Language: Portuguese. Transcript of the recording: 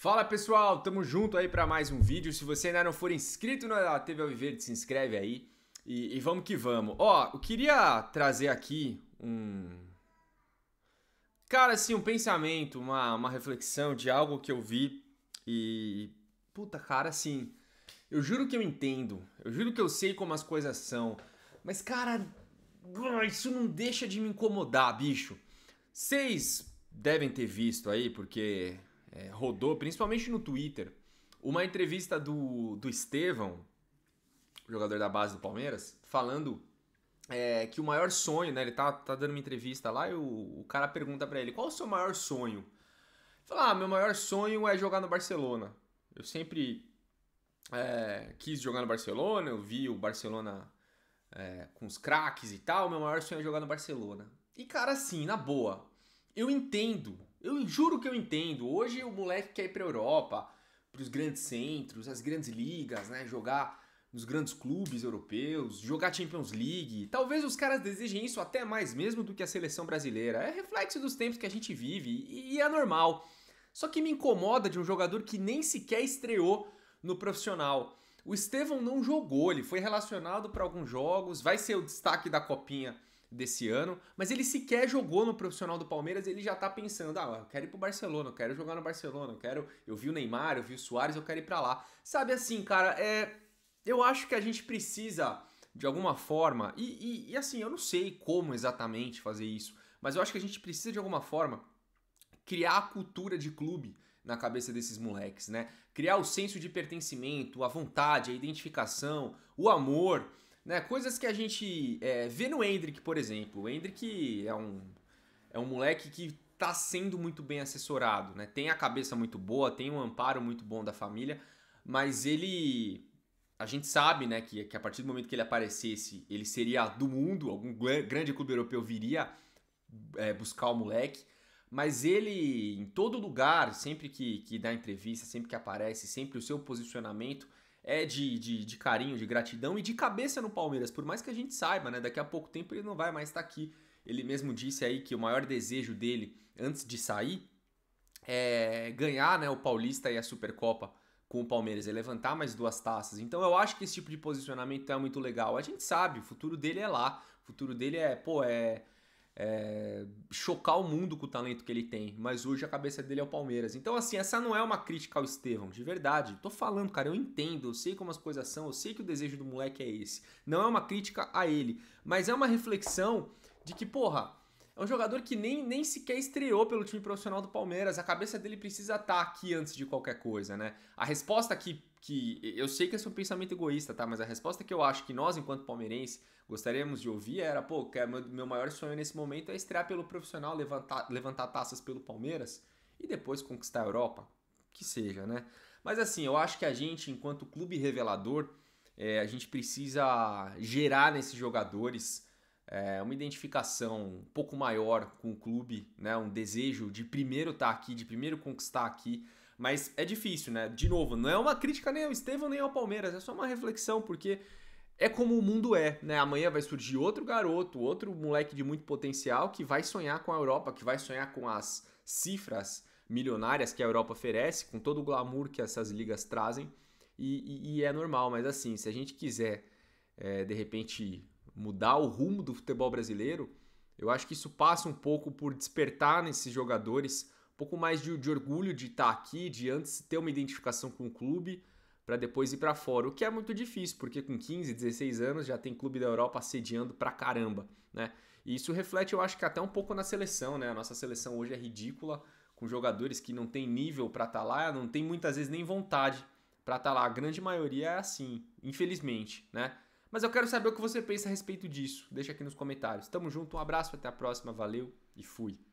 Fala pessoal, tamo junto aí para mais um vídeo. Se você ainda não for inscrito na TV Alviverde, se inscreve aí e, e vamos que vamos. Ó, eu queria trazer aqui um. Cara, assim, um pensamento, uma, uma reflexão de algo que eu vi e. Puta, cara, assim. Eu juro que eu entendo, eu juro que eu sei como as coisas são, mas cara, isso não deixa de me incomodar, bicho. Vocês devem ter visto aí, porque é, rodou, principalmente no Twitter, uma entrevista do, do Estevão, jogador da base do Palmeiras, falando é, que o maior sonho, né? Ele tá, tá dando uma entrevista lá e o, o cara pergunta para ele, qual o seu maior sonho? Fala, ah, meu maior sonho é jogar no Barcelona. Eu sempre é, quis jogar no Barcelona, eu vi o Barcelona é, com os craques e tal, meu maior sonho é jogar no Barcelona. E cara, assim, na boa, eu entendo eu juro que eu entendo. Hoje o moleque quer ir a Europa, para os grandes centros, as grandes ligas, né? Jogar nos grandes clubes europeus, jogar Champions League. Talvez os caras desejem isso até mais mesmo do que a seleção brasileira. É reflexo dos tempos que a gente vive e é normal. Só que me incomoda de um jogador que nem sequer estreou no profissional. O Estevão não jogou, ele foi relacionado para alguns jogos, vai ser o destaque da copinha desse ano, mas ele sequer jogou no profissional do Palmeiras, ele já tá pensando, ah, eu quero ir pro Barcelona, eu quero jogar no Barcelona, eu quero, eu vi o Neymar, eu vi o Soares, eu quero ir para lá. Sabe assim, cara, é, eu acho que a gente precisa de alguma forma, e, e, e assim, eu não sei como exatamente fazer isso, mas eu acho que a gente precisa de alguma forma criar a cultura de clube na cabeça desses moleques, né? Criar o senso de pertencimento, a vontade, a identificação, o amor. Né? Coisas que a gente é, vê no Hendrick, por exemplo. O Hendrick é um, é um moleque que está sendo muito bem assessorado, né? Tem a cabeça muito boa, tem um amparo muito bom da família, mas ele a gente sabe, né, que, que a partir do momento que ele aparecesse, ele seria do mundo, algum grande clube europeu viria é, buscar o moleque, mas ele, em todo lugar, sempre que, que dá entrevista, sempre que aparece, sempre o seu posicionamento é de, de, de, carinho, de gratidão e de cabeça no Palmeiras. Por mais que a gente saiba, né? Daqui a pouco tempo ele não vai mais estar tá aqui. Ele mesmo disse aí que o maior desejo dele antes de sair é ganhar né, o Paulista e a Supercopa com o Palmeiras, é levantar mais duas taças. Então eu acho que esse tipo de posicionamento é muito legal. A gente sabe, o futuro dele é lá. O futuro dele é, pô, é é, chocar o mundo com o talento que ele tem, mas hoje a cabeça dele é o Palmeiras. Então, assim, essa não é uma crítica ao Estevão, de verdade. Tô falando, cara, eu entendo, eu sei como as coisas são, eu sei que o desejo do moleque é esse. Não é uma crítica a ele, mas é uma reflexão de que, porra, é um jogador que nem, nem sequer estreou pelo time profissional do Palmeiras. A cabeça dele precisa estar tá aqui antes de qualquer coisa, né? A resposta que que eu sei que esse é um pensamento egoísta, tá? Mas a resposta que eu acho que nós, enquanto palmeirense, gostaríamos de ouvir era, pô, é meu maior sonho nesse momento é estrear pelo profissional, levantar, levantar taças pelo Palmeiras e depois conquistar a Europa, que seja, né? Mas assim, eu acho que a gente, enquanto clube revelador, é, a gente precisa gerar nesses jogadores é, uma identificação um pouco maior com o clube, né? Um desejo de primeiro estar tá aqui, de primeiro conquistar aqui. Mas é difícil, né? De novo, não é uma crítica nem ao Estevão nem ao Palmeiras, é só uma reflexão, porque é como o mundo é, né? Amanhã vai surgir outro garoto, outro moleque de muito potencial que vai sonhar com a Europa, que vai sonhar com as cifras milionárias que a Europa oferece, com todo o glamour que essas ligas trazem. E, e, e é normal, mas assim, se a gente quiser é, de repente mudar o rumo do futebol brasileiro, eu acho que isso passa um pouco por despertar nesses jogadores pouco mais de, de orgulho de estar tá aqui, de antes ter uma identificação com o clube para depois ir para fora, o que é muito difícil, porque com 15, 16 anos já tem clube da Europa assediando pra caramba, né? E isso reflete, eu acho que até um pouco na seleção, né? A nossa seleção hoje é ridícula, com jogadores que não tem nível para estar tá lá, não tem muitas vezes nem vontade para estar tá lá. A grande maioria é assim, infelizmente, né? Mas eu quero saber o que você pensa a respeito disso. Deixa aqui nos comentários. Tamo junto, um abraço, até a próxima, valeu e fui.